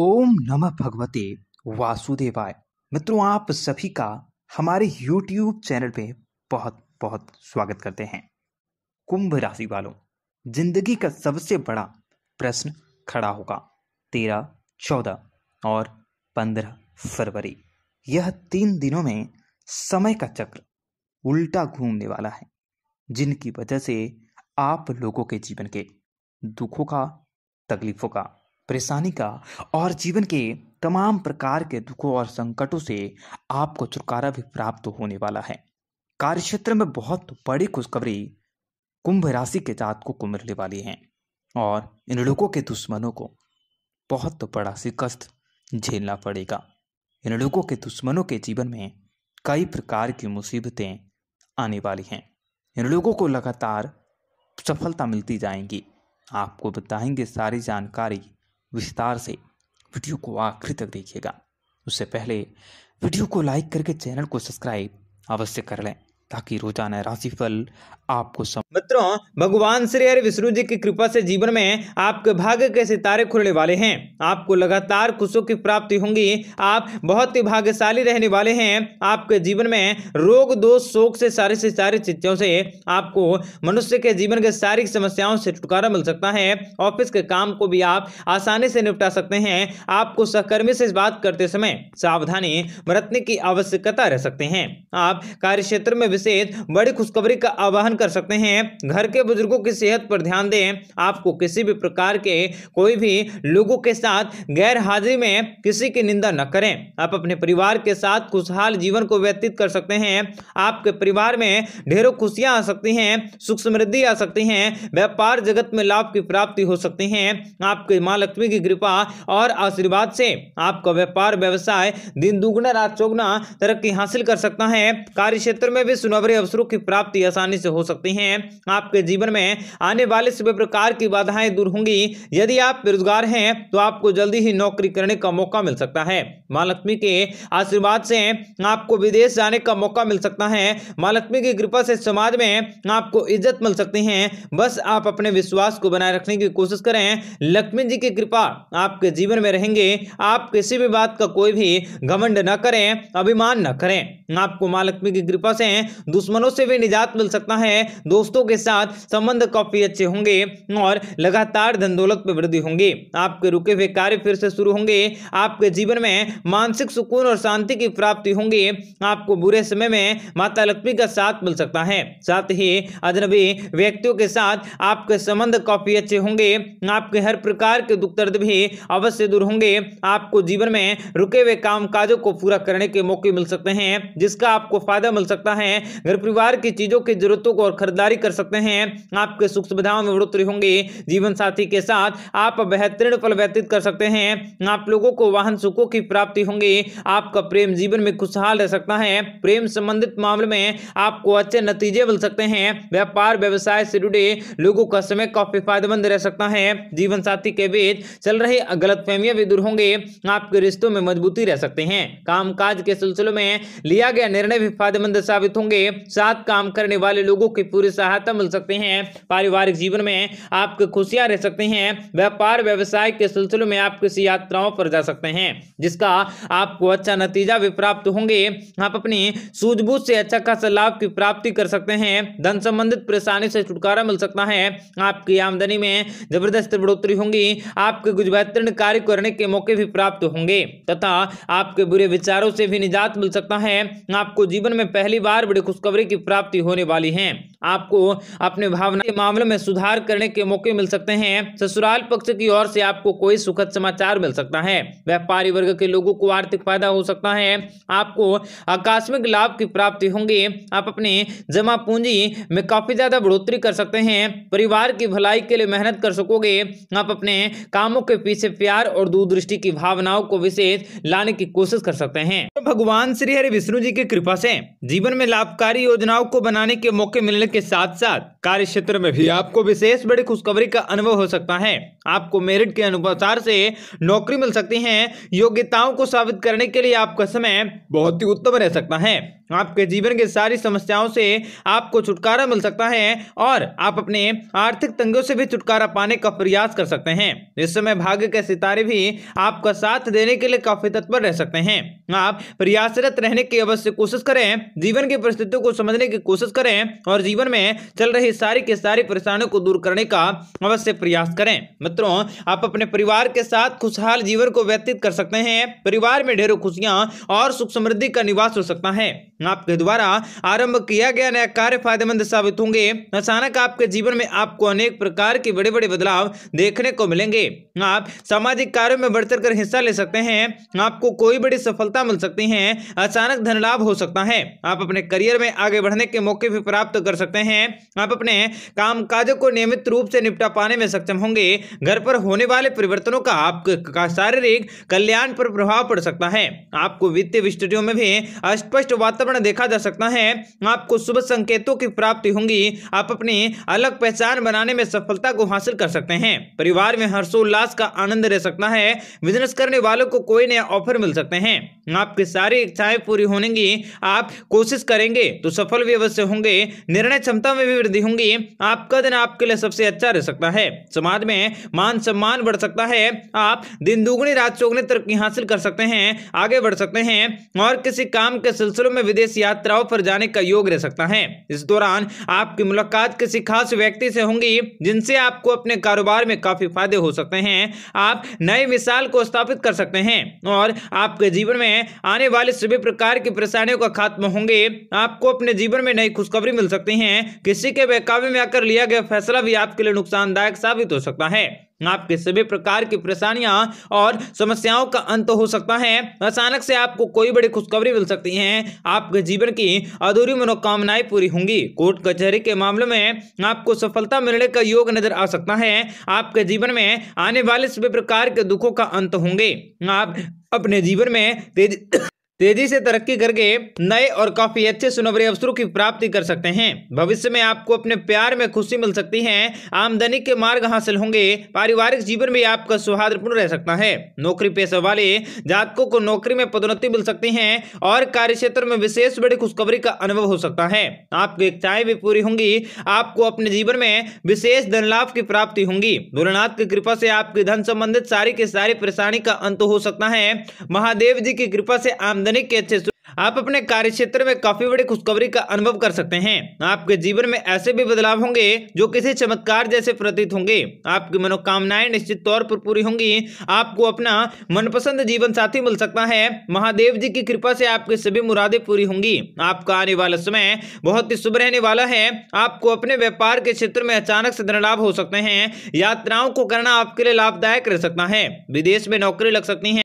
ओम नमः भगवते वासुदेवाय मित्रों आप सभी का हमारे यूट्यूब चैनल पे बहुत बहुत स्वागत करते हैं कुंभ राशि वालों जिंदगी का सबसे बड़ा प्रश्न खड़ा होगा तेरह चौदह और पंद्रह फरवरी यह तीन दिनों में समय का चक्र उल्टा घूमने वाला है जिनकी वजह से आप लोगों के जीवन के दुखों का तकलीफों का परेशानी का और जीवन के तमाम प्रकार के दुखों और संकटों से आपको छुटकारा भी प्राप्त होने वाला है कार्य क्षेत्र में बहुत बड़ी खुशखबरी कुंभ राशि के जात को मिलने वाली है और इन लोगों के दुश्मनों को बहुत बड़ा शिकस्त झेलना पड़ेगा इन लोगों के दुश्मनों के जीवन में कई प्रकार की मुसीबतें आने वाली हैं इन लोगों को लगातार सफलता मिलती जाएंगी आपको बताएंगे सारी जानकारी विस्तार से वीडियो को आखिरी तक देखिएगा उससे पहले वीडियो को लाइक करके चैनल को सब्सक्राइब अवश्य कर लें ताकि रोजाना राशिफल आपको सम मित्रों भगवान श्री हरि विष्णु जी की कृपा से जीवन में आपके भाग्य के सितारे खुलने वाले हैं आपको लगातार खुशों की प्राप्ति होंगी आप बहुत ही भाग्यशाली रहने वाले हैं आपके जीवन में रोग दोष शोक से सारे से सारे चित्तियों से आपको मनुष्य के जीवन के सारी समस्याओं से छुटकारा मिल सकता है ऑफिस के काम को भी आप आसानी से निपटा सकते हैं आपको सहकर्मी से बात करते समय सावधानी बरतने की आवश्यकता रह सकते हैं आप कार्य में सहित बड़ी खुशखबरी का आवाहन कर सकते हैं घर के बुजुर्गों की सेहत पर ध्यान दें आपको किसी भी प्रकार के कोई भी लोगों के साथ गैर हाजिरी में किसी की निंदा न करें आप अपने परिवार के साथ खुशहाल जीवन को व्यतीत कर सकते हैं आपके परिवार में ढेरों खुशियां आ सकती हैं सुख समृद्धि आ सकती हैं व्यापार जगत में लाभ की प्राप्ति हो सकती है आपके माँ लक्ष्मी की कृपा और आशीर्वाद से आपका व्यापार व्यवसाय दिन दुगुना रात चौगुना तरक्की हासिल कर सकता है कार्य क्षेत्र में भी नौकरी अवसरों की प्राप्ति आसानी से हो सकती है आपके जीवन में आने वाले सभी प्रकार की बाधाएं दूर होंगी यदि आप बेरोजगार हैं तो आपको जल्दी ही नौकरी करने का मौका मिल सकता है माँ लक्ष्मी के आशीर्वाद से आपको विदेश जाने का मौका मिल सकता है माँ लक्ष्मी की कृपा से समाज में आपको इज्जत मिल सकती है बस आप अपने विश्वास को बनाए रखने की कोशिश करें लक्ष्मी जी की कृपा आपके जीवन में रहेंगे आप किसी भी बात का कोई भी घमंड न करें अभिमान न करें आपको माँ लक्ष्मी की कृपा से दुश्मनों से भी निजात मिल सकता है दोस्तों के साथ संबंध काफ़ी अच्छे होंगे और लगातार धन दौलत में वृद्धि होंगे आपके रुके हुए कार्य फिर से शुरू होंगे आपके जीवन में मानसिक सुकून और शांति की प्राप्ति होंगी आपको बुरे समय में माता लक्ष्मी का साथ मिल सकता है साथ ही अजनबी व्यक्तियों के साथ आपके संबंध काफ़ी अच्छे होंगे आपके हर प्रकार के दुख दर्द भी अवश्य दूर होंगे आपको जीवन में रुके हुए काम काजों को पूरा करने के मौके मिल सकते हैं जिसका आपको फायदा मिल सकता है घर परिवार की चीज़ों की जरूरतों को और खरीदारी कर सकते हैं आपके सुख सुविधाओं में बढ़ोतरी होंगी जीवन साथी के साथ आप बेहतरीन फल व्यतीत कर सकते हैं आप लोगों को वाहन सुखों की प्राप्ति होंगी आपका प्रेम जीवन में खुशहाल रह सकता है प्रेम संबंधित मामले में आपको अच्छे नतीजे मिल सकते हैं व्यापार व्यवसाय से जुड़े लोगों का समय काफी फायदेमंद रह सकता है जीवन साथी के बीच चल रहे गलत फहमियां भी दूर होंगे आपके रिश्तों में मजबूती रह सकते हैं कामकाज के सिलसिले में लिया गया निर्णय भी फायदेमंद साबित होंगे होंगे साथ काम करने वाले लोगों की पूरी सहायता मिल सकती है पारिवारिक जीवन में आपके खुशियां रह सकती हैं व्यापार व्यवसाय के सिलसिले में आप किसी यात्राओं पर जा सकते हैं जिसका आपको अच्छा नतीजा भी प्राप्त होंगे आप अपनी सूझबूझ से अच्छा खासा लाभ की प्राप्ति कर सकते हैं धन संबंधित परेशानी से छुटकारा मिल सकता है आपकी आमदनी में जबरदस्त बढ़ोतरी होंगी आपके कुछ बेहतरीन कार्य करने के मौके भी प्राप्त होंगे तथा आपके बुरे विचारों से भी निजात मिल सकता है आपको जीवन में पहली बार खुशखबरी की प्राप्ति होने वाली है आपको अपने भावना के मामले में सुधार करने के मौके मिल सकते हैं ससुराल पक्ष की ओर से आपको कोई सुखद समाचार मिल सकता है व्यापारी वर्ग के लोगों को आर्थिक फायदा हो सकता है आपको आकस्मिक लाभ की प्राप्ति होंगी आप अपने जमा पूंजी में काफी ज्यादा बढ़ोतरी कर सकते हैं परिवार की भलाई के लिए मेहनत कर सकोगे आप अपने कामों के पीछे प्यार और दूरदृष्टि की भावनाओं को विशेष लाने की कोशिश कर सकते हैं भगवान श्री हरि विष्णु जी की कृपा से जीवन में लाभकारी योजनाओं को बनाने के मौके मिलने के साथ साथ कार्य क्षेत्र में भी आपको विशेष बड़ी खुशखबरी का अनुभव हो सकता है आपको मेरिट के अनुसार से नौकरी मिल सकती है योग्यताओं को साबित करने के लिए आपका समय बहुत ही उत्तम रह सकता है आपके जीवन की सारी समस्याओं से आपको छुटकारा मिल सकता है और आप अपने आर्थिक तंगियों से भी छुटकारा पाने का प्रयास कर सकते हैं इस समय भाग्य के सितारे भी आपका साथ देने के लिए काफी तत्पर रह सकते हैं आप प्रयासरत रहने की अवश्य कोशिश करें जीवन की परिस्थितियों को समझने की कोशिश करें और जीवन में चल रही सारी के सारी परेशानियों को दूर करने का अवश्य प्रयास करें मित्रों आप अपने परिवार के साथ खुशहाल जीवन को व्यतीत कर सकते हैं परिवार में ढेरों खुशियां और सुख समृद्धि का निवास हो सकता है आपके द्वारा आरंभ किया गया नया कार्य फायदेमंद साबित होंगे अचानक आपके जीवन में आपको अनेक प्रकार के बड़े बड़े बदलाव देखने को मिलेंगे आप सामाजिक कार्यों में बढ़ चढ़ हिस्सा ले सकते हैं आपको कोई बड़ी सफलता मिल सकती है अचानक धन लाभ हो सकता है आप अपने करियर में आगे बढ़ने के मौके भी प्राप्त कर सकते हैं आप अपने काम को नियमित रूप से निपटा पाने में सक्षम होंगे घर पर होने वाले परिवर्तनों का आपके शारीरिक कल्याण पर प्रभाव पड़ सकता है आपको वित्तीय विस्तृतियों में भी अस्पष्ट वातावरण कारण देखा जा सकता है आपको शुभ संकेतों की प्राप्ति होंगी आप अपनी अलग पहचान बनाने में सफलता को हासिल कर सकते हैं परिवार में हर्षोल्लास का आनंद रह सकता है बिजनेस करने वालों को कोई नया ऑफर मिल सकते हैं आपकी सारी इच्छाएं पूरी होनेंगी आप कोशिश करेंगे तो सफल भी अवश्य होंगे निर्णय क्षमता में भी वृद्धि होंगी आपका दिन आपके लिए सबसे अच्छा रह सकता है समाज में मान सम्मान बढ़ सकता है आप दिन दुगुनी रात चौगनी तरक्की हासिल कर सकते हैं आगे बढ़ सकते हैं और किसी काम के सिलसिलों में विदेश यात्राओं पर जाने का योग रह सकता है इस दौरान आपकी मुलाकात किसी खास व्यक्ति से होंगी जिनसे आपको अपने कारोबार में काफी फायदे हो सकते हैं आप नए मिसाल को स्थापित कर सकते हैं और आपके जीवन में आने वाले सभी प्रकार की परेशानियों का खात्मा होंगे आपको अपने जीवन में नई खुशखबरी मिल सकती है किसी के बेकाबे में आकर लिया गया फैसला भी आपके लिए नुकसानदायक साबित हो सकता है आपके सभी प्रकार की परेशानियां और समस्याओं का अंत हो सकता है अचानक से आपको कोई बड़ी खुशखबरी मिल सकती है आपके जीवन की अधूरी मनोकामनाएं पूरी होंगी कोर्ट कचहरी के मामले में आपको सफलता मिलने का योग नजर आ सकता है आपके जीवन में आने वाले सभी प्रकार के दुखों का अंत होंगे आप अपने जीवन में तेजी तेजी से तरक्की करके नए और काफी अच्छे सुनवरे अवसरों की प्राप्ति कर सकते हैं भविष्य में आपको अपने प्यार में खुशी मिल सकती है आमदनी के मार्ग हासिल होंगे पारिवारिक जीवन में आपका सौहार्दपूर्ण रह सकता है नौकरी पेशा वाले जातकों को नौकरी में पदोन्नति मिल सकती है और कार्य क्षेत्र में विशेष बड़ी खुशखबरी का अनुभव हो सकता है आपकी इच्छाएं भी पूरी होंगी आपको अपने जीवन में विशेष धन लाभ की प्राप्ति होंगी भोलेनाथ की कृपा से आपकी धन संबंधित सारी के सारी परेशानी का अंत हो सकता है महादेव जी की कृपा से आमदनी आमदनी कैसे आप अपने कार्य क्षेत्र में काफी बड़ी खुशखबरी का अनुभव कर सकते हैं आपके जीवन में ऐसे भी बदलाव होंगे जो किसी चमत्कार जैसे प्रतीत होंगे आपकी मनोकामनाएं निश्चित तौर पर पूरी होंगी आपको अपना मनपसंद जीवन साथी मिल सकता है महादेव जी की कृपा से आपकी सभी मुरादें पूरी होंगी आपका आने वाला समय बहुत ही शुभ रहने वाला है आपको अपने व्यापार के क्षेत्र में अचानक से धन लाभ हो सकते हैं यात्राओं को करना आपके लिए लाभदायक रह सकता है विदेश में नौकरी लग सकती है